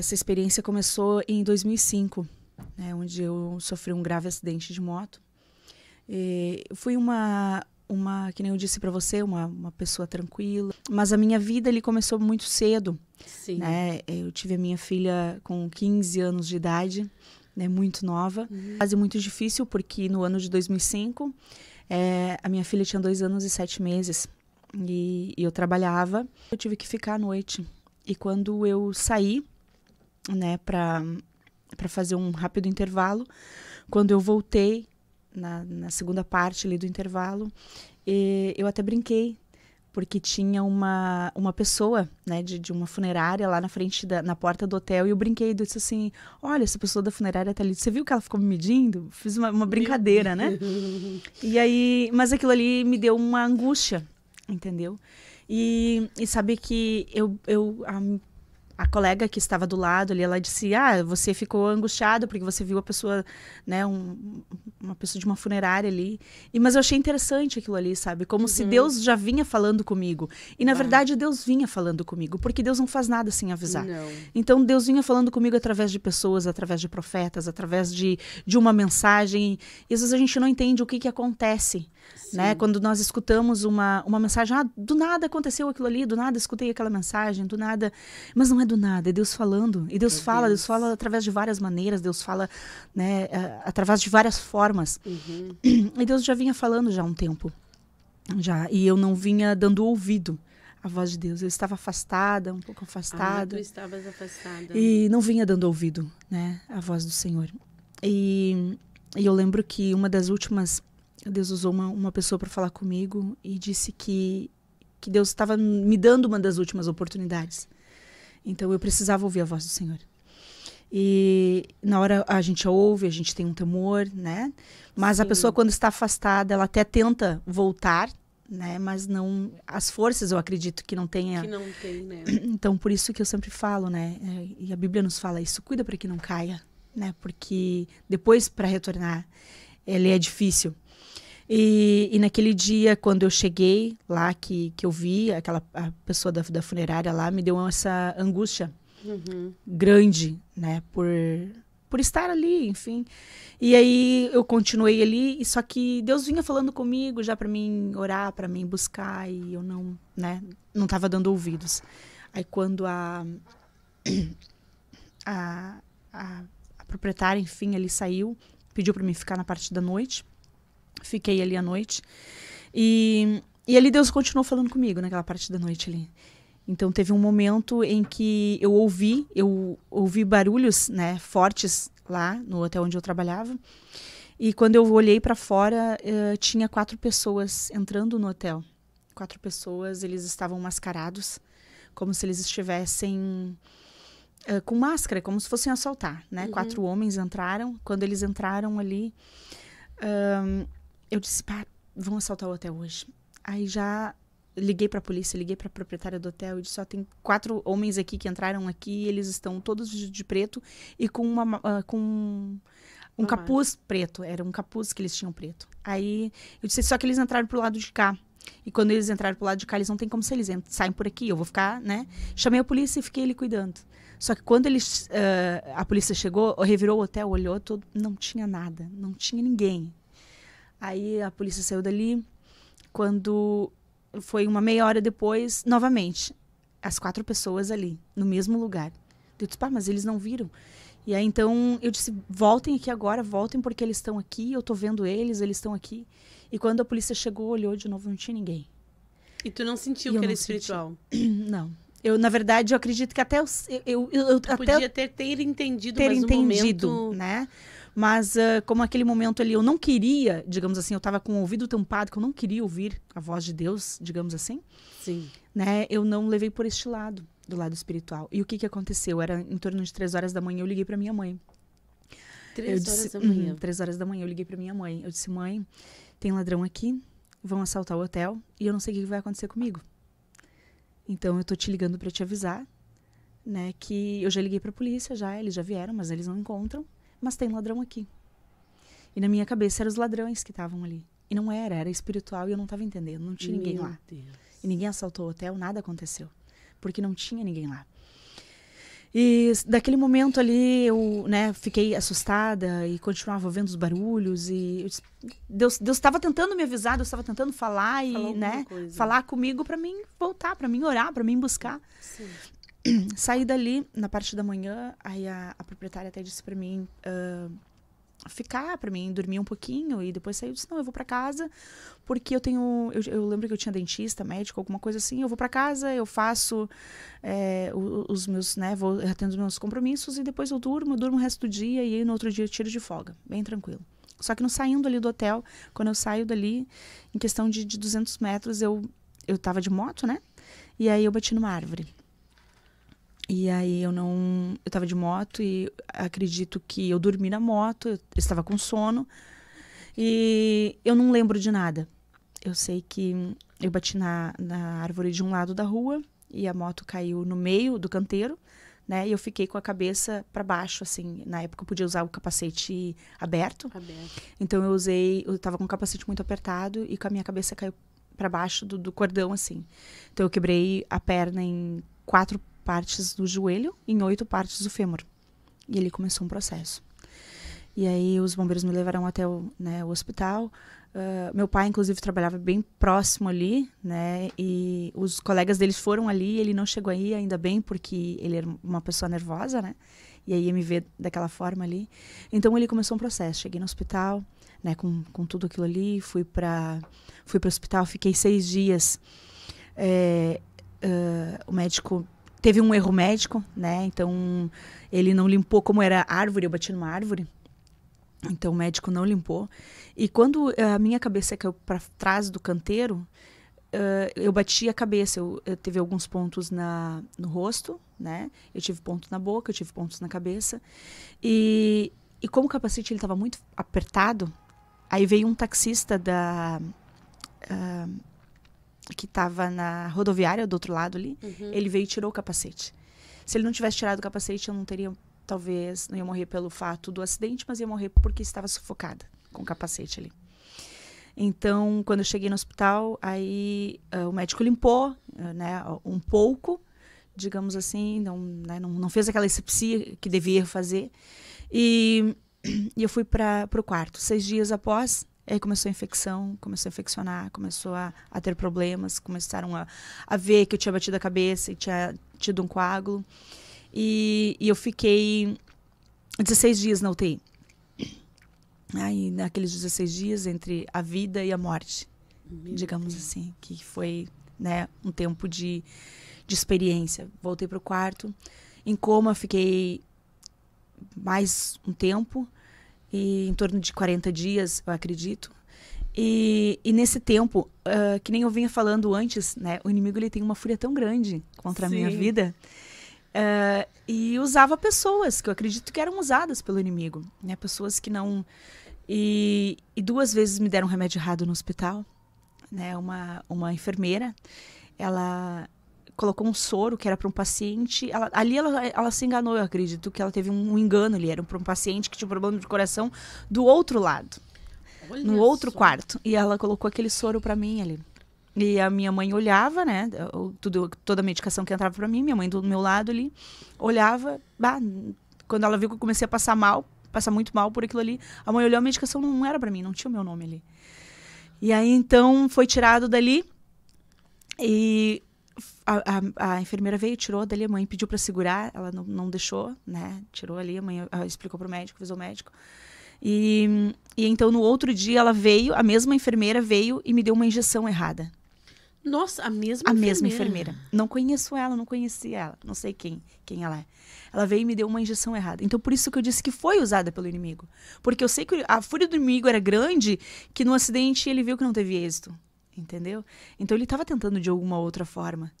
essa experiência começou em 2005, né, onde eu sofri um grave acidente de moto. E fui uma, uma, que nem eu disse para você, uma, uma pessoa tranquila. Mas a minha vida ali começou muito cedo. Sim. Né? Eu tive a minha filha com 15 anos de idade, né? muito nova. Uhum. Quase muito difícil, porque no ano de 2005, é, eh, a minha filha tinha dois anos e sete meses. E, e eu trabalhava. Eu tive que ficar à noite. E quando eu saí, né, para para fazer um rápido intervalo. Quando eu voltei na, na segunda parte ali do intervalo, eu até brinquei porque tinha uma, uma pessoa, né, de, de uma funerária lá na frente da na porta do hotel e eu brinquei, disse assim, olha, essa pessoa da funerária tá ali, você viu que ela ficou me medindo? Fiz uma, uma brincadeira, né? E aí, mas aquilo ali me deu uma angústia, entendeu? E, e saber que eu, eu a colega que estava do lado ali, ela disse: "Ah, você ficou angustiado porque você viu a pessoa, né, um, uma pessoa de uma funerária ali". E mas eu achei interessante aquilo ali, sabe? Como uhum. se Deus já vinha falando comigo. E na ah. verdade Deus vinha falando comigo, porque Deus não faz nada sem avisar. Não. Então Deus vinha falando comigo através de pessoas, através de profetas, através de, de uma mensagem. E às vezes a gente não entende o que que acontece, né? Quando nós escutamos uma uma mensagem, ah, do nada aconteceu aquilo ali, do nada escutei aquela mensagem, do nada, mas não é do nada, é Deus falando. E Deus Meu fala, Deus. Deus. fala através de várias maneiras, Deus fala né, eh, através de várias formas. Uhum. E Deus já vinha falando já há um tempo. já E eu não vinha dando ouvido à voz de Deus. Eu estava afastada, um pouco ah, afastada. Ah, tu estavas afastada. E não vinha dando ouvido né, à voz do Senhor. E, e eu lembro que uma das últimas... Deus usou uma, uma pessoa para falar comigo e disse que que Deus estava me dando uma das últimas oportunidades. Então eu precisava ouvir a voz do Senhor. E na hora a gente ouve, a gente tem um temor, né? Mas Sim. a pessoa quando está afastada, ela até tenta voltar, né? Mas não as forças, eu acredito que não tenha. Que não tem, né? Então por isso que eu sempre falo, né? É, e a Bíblia nos fala isso, cuida para que não caia, né? Porque depois para retornar, ele é difícil. E, e, naquele dia, quando eu cheguei lá, que, que eu vi aquela a pessoa da, da funerária lá, me deu essa angústia uhum. grande, né? Por, por estar ali, enfim. E aí eu continuei ali, e só que Deus vinha falando comigo já para mim orar, para mim buscar, e eu não, né? Não tava dando ouvidos. Aí quando a, a, a, a proprietária, enfim, ali saiu, pediu para mim ficar na parte da noite. Fiquei ali à noite. E, e ali Deus continuou falando comigo naquela parte da noite ali. Então teve um momento em que eu ouvi, eu ouvi barulhos, né, fortes lá no hotel onde eu trabalhava. E quando eu olhei para fora, eh, tinha quatro pessoas entrando no hotel. Quatro pessoas, eles estavam mascarados, como se eles estivessem eh, com máscara, como se fossem assaltar, né? Uhum. Quatro homens entraram. Quando eles entraram ali, um, eu disse, pá, vão assaltar o hotel hoje. Aí já liguei para a polícia, liguei para a proprietária do hotel e disse: só tem quatro homens aqui que entraram aqui, eles estão todos de preto e com uma uh, com um capuz preto, era um capuz que eles tinham preto. Aí eu disse só que eles entraram pro lado de cá. E quando eles entraram pro lado de cá, eles não tem como se eles saem por aqui, eu vou ficar, né? Chamei a polícia e fiquei ali cuidando. Só que quando eles, uh, a polícia chegou, revirou o hotel, olhou, todo, não tinha nada, não tinha ninguém. Aí a polícia saiu dali. Quando foi uma meia hora depois, novamente, as quatro pessoas ali, no mesmo lugar. Eu disse, pá, mas eles não viram. E aí então eu disse, voltem aqui agora, voltem porque eles estão aqui, eu tô vendo eles, eles estão aqui. E quando a polícia chegou, olhou de novo, não tinha ninguém. E tu não sentiu e que era espiritual? Senti. Não. Eu, na verdade, eu acredito que até eu, eu, eu, eu até podia ter, ter entendido, ter mas entendido, momento... né? Mas uh, como aquele momento ali eu não queria, digamos assim, eu estava com o ouvido tampado, que eu não queria ouvir a voz de Deus, digamos assim. Sim. Né? Eu não levei por este lado, do lado espiritual. E o que que aconteceu? Era em torno de três horas da manhã eu liguei para minha mãe. Três disse, horas da manhã. Uhum, três horas da manhã eu liguei para minha mãe. Eu disse mãe, tem ladrão aqui, vão assaltar o hotel e eu não sei o que vai acontecer comigo. Então eu tô te ligando para te avisar, né, que eu já liguei para a polícia já, eles já vieram, mas eles não encontram, mas tem ladrão aqui. E na minha cabeça eram os ladrões que estavam ali. E não era, era espiritual e eu não estava entendendo, não tinha Meu ninguém lá. Deus. E ninguém assaltou o hotel, nada aconteceu, porque não tinha ninguém lá. E daquele momento ali eu, né, fiquei assustada e continuava vendo os barulhos e Deus Deus estava tentando me avisar, Deus estava tentando falar e, né, falar comigo para mim voltar, para mim orar, para mim buscar. Sim. Saí dali na parte da manhã, aí a, a proprietária até disse para mim uh, ficar, para mim dormir um pouquinho e depois saí Eu disse: não, eu vou para casa, porque eu tenho. Eu, eu, lembro que eu tinha dentista, médico, alguma coisa assim. Eu vou para casa, eu faço é, eh, os, os meus, né, vou atendo os meus compromissos e depois eu durmo, eu durmo o resto do dia e aí no outro dia eu tiro de folga, bem tranquilo. Só que não saindo ali do hotel, quando eu saio dali, em questão de, de 200 metros, eu, eu tava de moto, né? E aí eu bati numa árvore. E aí eu não. Eu tava de moto e acredito que eu dormi na moto, eu estava com sono. E eu não lembro de nada. Eu sei que eu bati na, na árvore de um lado da rua e a moto caiu no meio do canteiro, né? E eu fiquei com a cabeça para baixo, assim. Na época eu podia usar o capacete aberto. aberto. Então eu usei. Eu tava com o capacete muito apertado e com a minha cabeça caiu para baixo do, do cordão, assim. Então eu quebrei a perna em quatro partes do joelho, em oito partes do fêmur. E ele começou um processo. E aí os bombeiros me levaram até o, né, o hospital. Uh, meu pai, inclusive, trabalhava bem próximo ali, né? E os colegas deles foram ali, ele não chegou aí, ainda bem, porque ele era uma pessoa nervosa, né? E aí ia me ver daquela forma ali. Então ele começou um processo. Cheguei no hospital, né? Com, com tudo aquilo ali, fui para fui o hospital, fiquei seis dias. É, uh, o médico teve um erro médico, né? Então ele não limpou como era árvore, eu bati numa árvore. Então o médico não limpou. E quando eh, a minha cabeça caiu para trás do canteiro, uh, eu bati a cabeça. Eu, eu teve alguns pontos na, no rosto, né? Eu tive pontos na boca, eu tive pontos na cabeça. E, e como o capacete estava muito apertado, aí veio um taxista da. Uh, que estava na rodoviária do outro lado ali, uhum. ele veio e tirou o capacete. Se ele não tivesse tirado o capacete, eu não teria, talvez, não ia morrer pelo fato do acidente, mas ia morrer porque estava sufocada com o capacete ali. Então, quando eu cheguei no hospital, aí uh, o médico limpou, uh, né, um pouco, digamos assim, não, né, não, não, fez aquela sepsia que devia fazer. E, e eu fui para o quarto. Seis dias após, e aí começou a infecção, começou a infeccionar, começou a, a ter problemas, começaram a, a, ver que eu tinha batido a cabeça e tinha tido um coágulo. E, e eu fiquei 16 dias na UTI. Aí, naqueles 16 dias, entre a vida e a morte, Meu digamos Deus. assim, que foi né, um tempo de, de experiência. Voltei para o quarto, em coma, fiquei mais um tempo e em torno de 40 dias, eu acredito. E, e nesse tempo, uh, que nem eu vinha falando antes, né? O inimigo ele tem uma fúria tão grande contra Sim. a minha vida. Uh, e usava pessoas que eu acredito que eram usadas pelo inimigo, né? Pessoas que não. E, e duas vezes me deram remédio errado no hospital, né? Uma, uma enfermeira, ela colocou um soro que era para um paciente. Ela, ali ela, ela se enganou, eu acredito, que ela teve um, um engano ali. Era para um paciente que tinha um problema de coração do outro lado, Olha no outro só. quarto. E ela colocou aquele soro para mim ali. E a minha mãe olhava, né? Tudo, toda a medicação que entrava para mim, minha mãe do meu lado ali, olhava. Bah, quando ela viu que eu comecei a passar mal, passar muito mal por aquilo ali, a mãe olhou a medicação, não era para mim, não tinha o meu nome ali. E aí então foi tirado dali. E a, a, a, enfermeira veio, tirou dali a mãe, pediu para segurar, ela não, não deixou, né? Tirou ali, a mãe explicou pro médico, avisou o médico. E, e então no outro dia ela veio, a mesma enfermeira veio e me deu uma injeção errada. Nossa, a mesma a enfermeira. mesma enfermeira. Não conheço ela, não conheci ela, não sei quem, quem ela é. Ela veio e me deu uma injeção errada. Então por isso que eu disse que foi usada pelo inimigo, porque eu sei que a fúria do inimigo era grande, que no acidente ele viu que não teve êxito entendeu? Então ele estava tentando de alguma outra forma.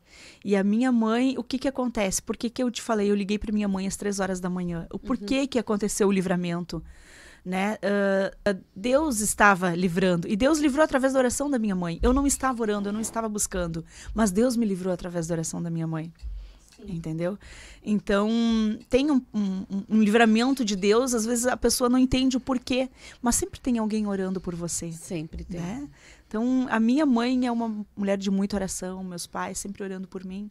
E a minha mãe, o que que acontece? Por que que eu te falei? Eu liguei para minha mãe às três horas da manhã. O uhum. porquê uhum. que aconteceu o livramento? né? Uh, Deus estava livrando e Deus livrou através da oração da minha mãe. Eu não estava orando, eu não estava buscando, mas Deus me livrou através da oração da minha mãe. Sim. Entendeu? Então, tem um, um, um, livramento de Deus. Às vezes a pessoa não entende o porquê, mas sempre tem alguém orando por você. Sempre tem. Né? Então, a minha mãe é uma mulher de muita oração, meus pais sempre orando por mim.